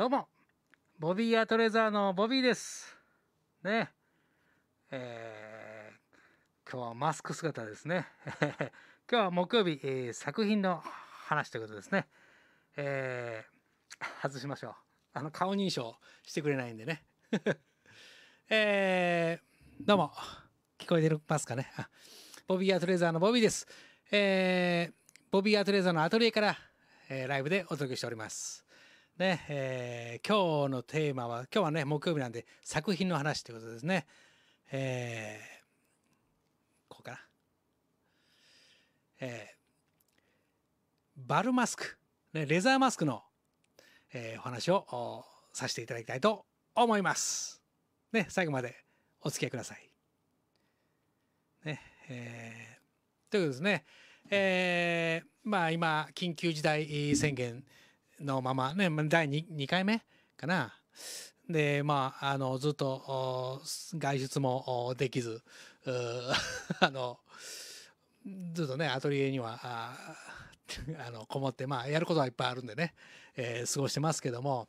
どうも、ボビーアトレザーのボビーです。ね。えー、今日はマスク姿ですね。今日は木曜日、えー、作品の話ということですね。えー、外しましょう。あの、顔認証してくれないんでね。えー、どうも、聞こえてますかね。ボビーアトレザーのボビーです。えー、ボビーアトレザーのアトリエから、えー、ライブでお届けしております。ね、えー、今日のテーマは、今日はね、木曜日なんで作品の話ということですね。えー、こうかな。えー、バルマスク、ね、レザーマスクの、えー、お話をさせていただきたいと思います。ね、最後までお付き合いください。ね、えー、ということですね。えー、まあ今、緊急事態宣言、うんのまま、ね、第 2, 2回目かな。で、まあ、あの、ずっと、外出もできず、あの、ずっとね、アトリエには、あ あの、こもって、まあ、やることはいっぱいあるんでね、えー、過ごしてますけども、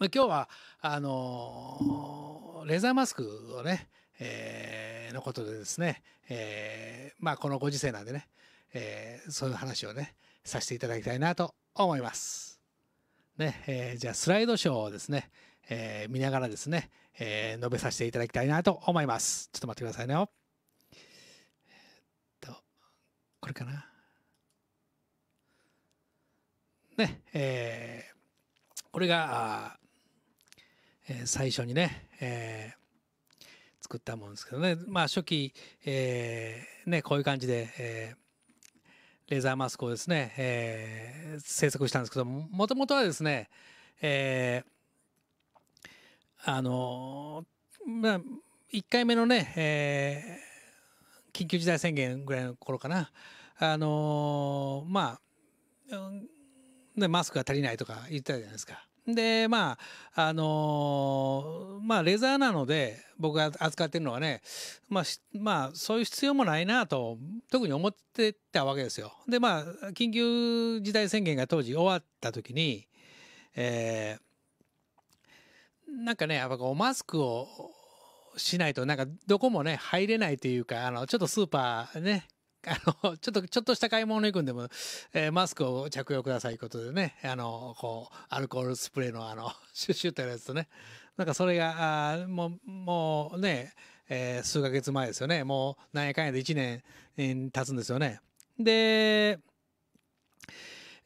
今日は、あのレーザーマスクをね、えー、のことでですね、えー、まあ、このご時世なんでね、えー、そういう話をね、させていただきたいなと思います。ね、えー、じゃあスライドショーをですね、えー、見ながらですね、えー、述べさせていただきたいなと思います。ちょっと待ってくださいね。えっと、これかな。ね、えー、これが、えー、最初にね、えー、作ったもんですけどね、まあ初期、えー、ね、こういう感じで、えーレーザーマスクをですね、えー、制作したんですけどもともとはですね、えー、あのまあ、1回目のね、えー、緊急事態宣言ぐらいの頃かな、あのまあ、ね、マスクが足りないとか言ってたじゃないですか。で、まあ、あのー、まあ、レザーなので、僕が扱ってるのはね、まあ、まあ、そういう必要もないなと、特に思ってたわけですよ。で、まあ、緊急事態宣言が当時終わった時に、えー、なんかね、やっぱこう、マスクをしないと、なんかどこもね、入れないというか、あの、ちょっとスーパーね、あの、ちょっと、ちょっとした買い物行くんでも、えー、マスクを着用くださいということでね、あの、こう、アルコールスプレーのあの、シュッシュってやつとね、なんかそれが、あもう、もうね、えー、数ヶ月前ですよね、もう、何やかんやで1年、経つんですよね。で、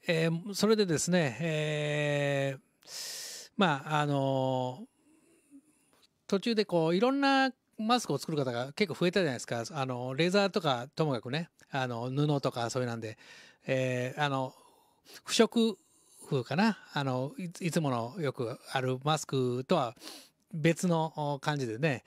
えー、それでですね、えー、まあ、あのー、途中でこう、いろんなマスクを作る方が結構増えたじゃないですかあのレザーとかともかくねあの布とかそういうなんで、えー、あの不織布かなあのいつものよくあるマスクとは別の感じでね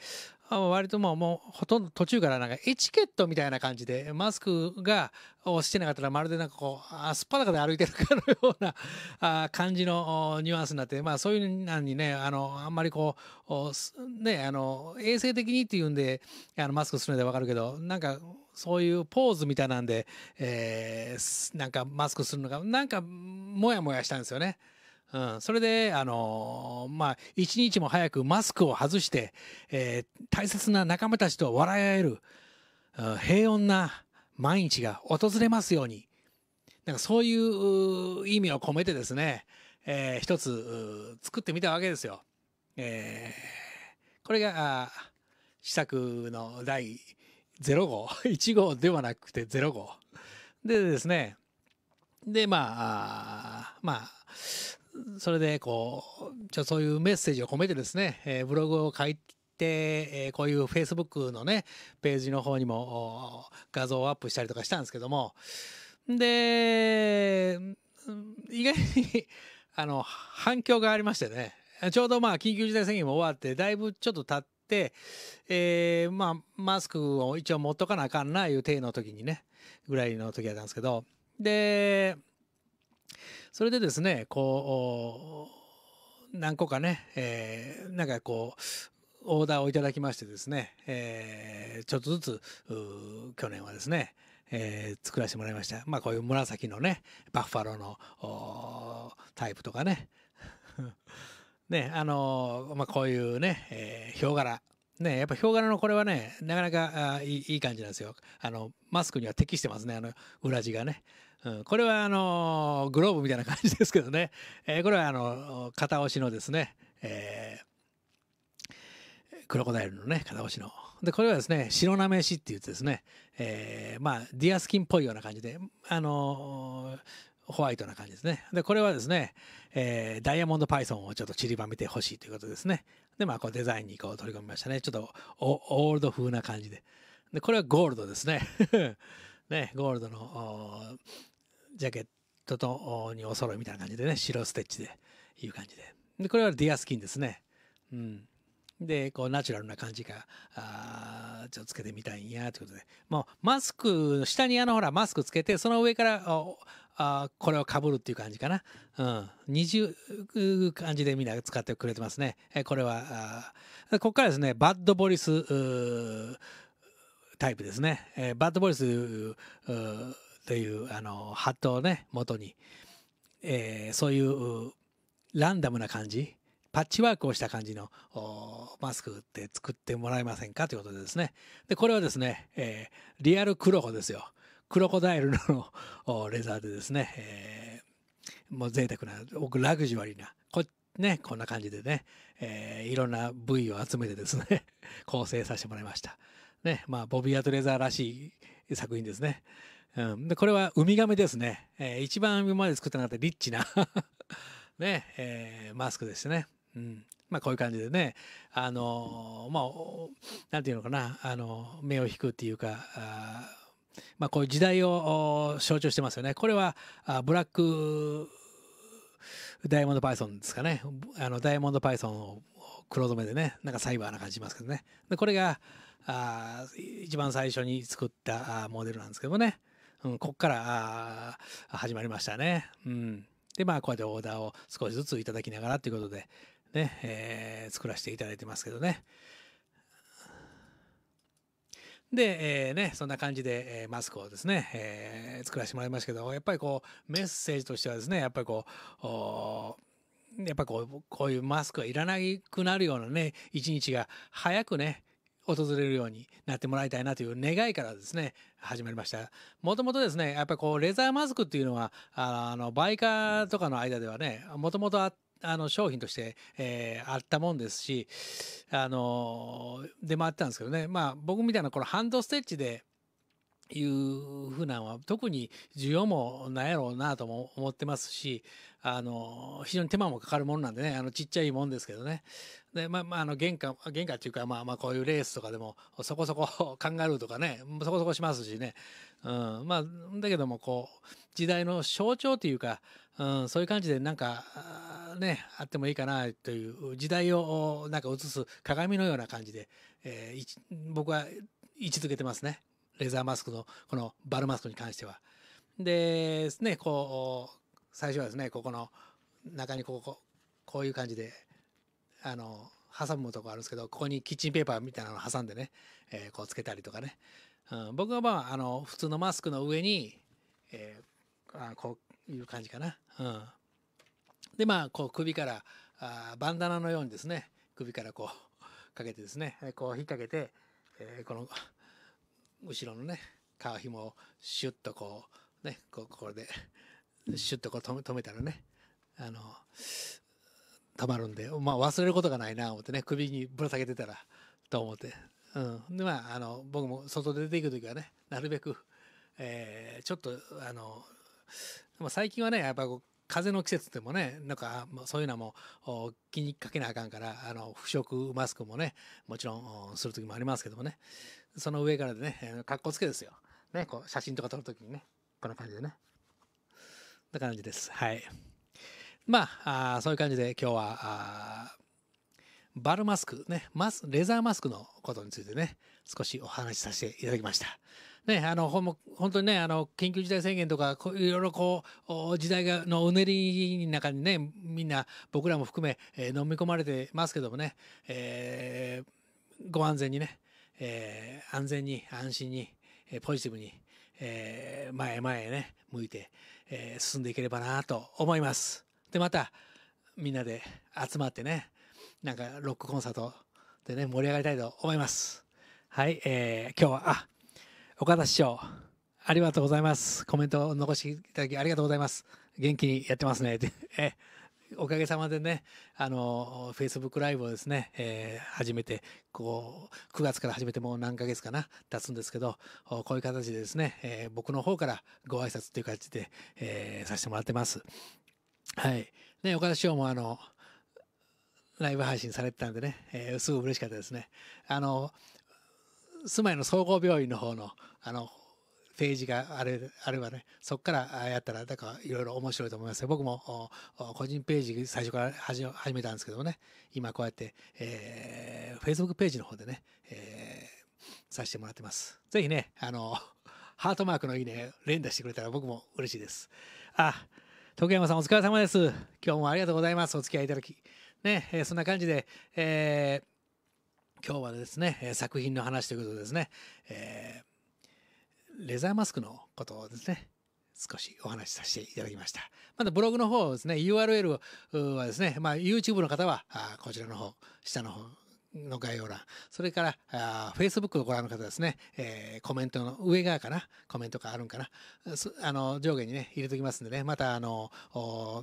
割ともうもうほとんど途中からなんかエチケットみたいな感じでマスクがをしてなかったらまるでなんかこうあ、っパラカで歩いてるかのような あ感じのニュアンスになってまあそういうのにねあのあんまりこうねあの衛生的にっていうんであのマスクするのでわかるけどなんかそういうポーズみたいなんで、えー、なんかマスクするのがなんかモヤモヤしたんですよね。うん、それで、あのー、まあ、一日も早くマスクを外して、えー、大切な仲間たちと笑い合える、うん、平穏な毎日が訪れますように、なんかそういう意味を込めてですね、えー、一つ作ってみたわけですよ。えー、これが、試作の第0号、1 号ではなくて0号。でですね、で、まあ、まあ、それでこうじゃそういうメッセージを込めてですね、えー、ブログを書いて、えー、こういう Facebook のねページの方にも画像をアップしたりとかしたんですけどもで意外にあの反響がありましてねちょうどまあ緊急事態宣言も終わってだいぶちょっと経って、えー、まあマスクを一応持っとかなあかんないう体の時にねぐらいの時だったんですけどでそれでですね、こう、何個かね、えー、なんかこう、オーダーをいただきましてですね、えー、ちょっとずつ、去年はですね、えー、作らせてもらいました。まあこういう紫のね、バッファローのタイプとかね。ね、あのー、まあこういうね、えー、ヒョウ柄ね、やっぱヒョウ柄のこれはね、なかなかあいい感じなんですよ。あの、マスクには適してますね、あの、裏地がね。うん、これはあのグローブみたいな感じですけどね。えー、これはあの、片押しのですね、えー、クロコダイルのね、片押しの。で、これはですね、白なめしって言ってですね、えー、まあ、ディアスキンっぽいような感じで、あのホワイトな感じですね。で、これはですね、えー、ダイヤモンドパイソンをちょっと散りばめてほしいということですね。で、まあ、こうデザインにこう取り込みましたね。ちょっとオールド風な感じで。で、これはゴールドですね。ね、ゴールドのジャケットとにお揃いみたいな感じでね、白ステッチでいう感じで。で、これはディアスキンですね。うん。で、こうナチュラルな感じが、ちょっとつけてみたいんや、ということで。もう、マスク、下にあの、ほら、マスクつけて、その上から、あこれをかぶるっていう感じかな。うん。二重感じでみんな使ってくれてますね。えこれは、あここからですね、バッドボリス、タイプですね。えバッドボリス、という、あの、ハットをね、元に、えー、そういう、ランダムな感じ。パッチワークをした感じのマスクって作ってもらえませんかということでですね。で、これはですね、えー、リアルクロコですよ。クロコダイルのレザーでですね、えー、もう贅沢な、ラグジュアリーな、こね、こんな感じでね、えー、いろんな部位を集めてですね、構成させてもらいました。ね、まあ、ボビアとレザーらしい作品ですね。うん、でこれはウミガメですね。えー、一番今まで作ったったリッチな ね、えー、マスクですね。うんまあ、こういう感じでね、あのまあ、なんていうのかな、あの目を引くっていうか、あまあ、こういう時代を象徴してますよね。これは、あブラックダイヤモンドパイソンですかね。あのダイヤモンドパイソンを黒染めでね、なんかサイバーな感じしますけどね。でこれがあ一番最初に作ったモデルなんですけどもね、うん、ここから始まりましたね。うん、で、まあ、こうやってオーダーを少しずついただきながらということで、ね、えー、作らせていただいてますけどね。で、えー、ね、そんな感じで、えー、マスクをですね、えー、作らせてもらいましたけど、やっぱりこう、メッセージとしてはですね、やっぱりこう、やっぱこう、こういうマスクがいらなくなるようなね、一日が早くね、訪れるようになってもらいたいなという願いからですね、始まりました。もともとですね、やっぱりこう、レザーマスクっていうのは、あの、バイカーとかの間ではね、もともとあって、あの商品として、えー、あったもんですし、あのー、出回ってたんですけどね、まあ、僕みたいなこのハンドステッチでいうふうなんは特に需要もないやろうなとも思ってますし、あの、非常に手間もかかるもんなんでね、あの、ちっちゃいもんですけどね。で、まあ、まあ、あの、原価、原価っていうか、まあまあ、こういうレースとかでも、そこそこ、考えるとかね、そこそこしますしね、うん、まあだけどもこう時代の象徴というか、うん、そういう感じでなんかねあってもいいかなという時代をなんか映す鏡のような感じで、えー、僕は位置づけてますねレザーマスクのこのバルマスクに関しては。でねこう最初はですねここの中にこここういう感じであの挟むとこあるんですけどここにキッチンペーパーみたいなのを挟んでね、えー、こうつけたりとかね、うん、僕はまああの普通のマスクの上に、えー、あこういう感じかな、うん、でまあこう首からあバンダナのようにですね首からこう かけてですねこう引っ掛けて、えー、この後ろのね皮紐をシュッとこうねここれでシュッとこう止めたらねあの止まるんで、まあ、忘れることがないな思ってね首にぶら下げてたらと思ってうん、でまああの僕も外で出ていく時はねなるべく、えー、ちょっとあの、最近はねやっぱこう風の季節でもねなんかそういうのも気にかけなあかんからあの不織マスクもねもちろんする時もありますけどもねその上からでねかっこつけですよ、ね、こう写真とか撮る時にねこんな感じでねな感じですはいまああそういう感じで今日はあバルマスクね、マス、レザーマスクのことについてね、少しお話しさせていただきました。ね、あの、ほん本当にね、あの、緊急事態宣言とか、いろいろこう、時代が、のうねりの中にね、みんな、僕らも含め、えー、飲み込まれてますけどもね、えー、ご安全にね、えー、安全に、安心に、えー、ポジティブに、えー、前へ前へね、向いて、えー、進んでいければなと思います。で、また、みんなで集まってね、なんかロックコンサートでね、盛り上がりたいと思います。はい、えー、今日は、あ、岡田師匠、ありがとうございます。コメントを残していただきありがとうございます。元気にやってますね。っえおかげさまでね、あの、フェイスブックライブをですね、えー、初めて、こう、9月から始めてもう何ヶ月かな、経つんですけど、こういう形でですね、えー、僕の方からご挨拶という形で、えー、させてもらってます。はい。ね、岡田師匠もあの、ライブ配信されてたんでね、えー、すごい嬉しかったですね。あの、住まいの総合病院の方の、あの、ページがあれあればね、そこからやったら、だからいろいろ面白いと思います。僕も個人ページ最初から始めたんですけどもね、今こうやって、えー、Facebook ページの方でね、えー、させてもらってます。ぜひね、あの、ハートマークのいいね、連打してくれたら僕も嬉しいです。あ、徳山さんお疲れ様です。今日もありがとうございます。お付き合いいただき。ね、えー、そんな感じで、えー、今日はですね、作品の話ということでですね、えー、レザーマスクのことをですね、少しお話しさせていただきました。またブログの方ですね、URL はですね、まあ、YouTube の方はあこちらの方、下の方の概要欄、それからあ f a c e b o をご覧の方ですね、えー、コメントの上側かな、コメントがあるんかな、あの上下にね、入れておきますんでね、またあの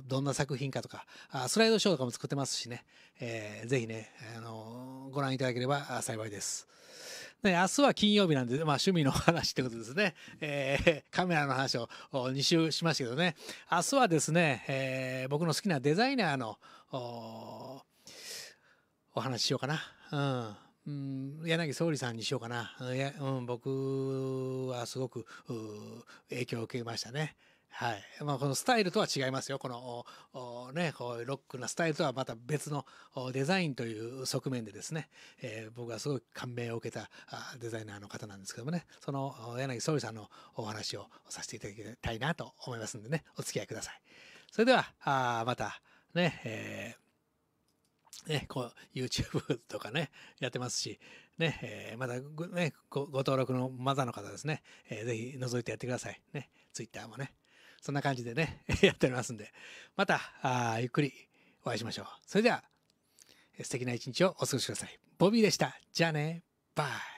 どんな作品かとかあ、スライドショーとかも作ってますしね、えー、ぜひね、あのご覧いただければ幸いです。で明日は金曜日なんで、まあ、趣味の話ってことですね、えー、カメラの話を2周しましたけどね明日はですね、えー、僕の好きなデザイナーのおお話ししようかな。うん、柳総理さんにしようかな。いやうん、僕はすごく影響を受けましたね。はい。まあ、このスタイルとは違いますよ。この、ね、こうロックなスタイルとはまた別のデザインという側面でですね、えー、僕はすごい感銘を受けたデザイナーの方なんですけどもね、その柳総理さんのお話をさせていただきたいなと思いますんでね、お付き合いください。それでは、あまたね、えーね、こう、YouTube とかね、やってますし、ね、えー、まだご、ね、ご、ご登録のまだの方ですね、えー、ぜひ覗いてやってください。ね、Twitter もね。そんな感じでね、やっておりますんで、また、あゆっくりお会いしましょう。それでは、素敵な一日をお過ごしください。ボビーでした。じゃあね、バイ。